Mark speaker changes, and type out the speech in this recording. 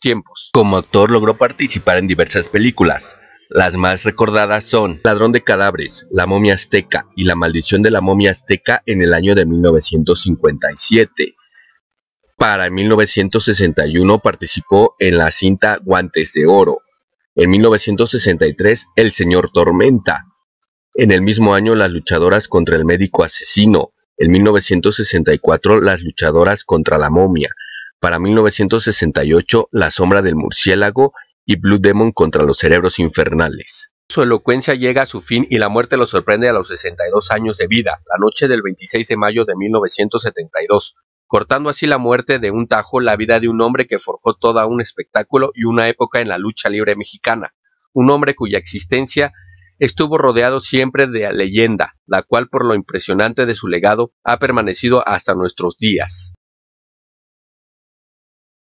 Speaker 1: tiempos. Como actor logró participar en diversas películas. Las más recordadas son Ladrón de Cadáveres, La Momia Azteca y La Maldición de la Momia Azteca en el año de 1957. Para 1961 participó en la cinta Guantes de Oro. En 1963, El Señor Tormenta. En el mismo año, Las Luchadoras contra el Médico Asesino. En 1964, Las Luchadoras contra la Momia para 1968 La sombra del murciélago y Blue Demon contra los cerebros infernales. Su elocuencia llega a su fin y la muerte lo sorprende a los 62 años de vida, la noche del 26 de mayo de 1972, cortando así la muerte de un tajo la vida de un hombre que forjó todo un espectáculo y una época en la lucha libre mexicana, un hombre cuya existencia estuvo rodeado siempre de leyenda, la cual por lo impresionante de su legado ha permanecido hasta nuestros días.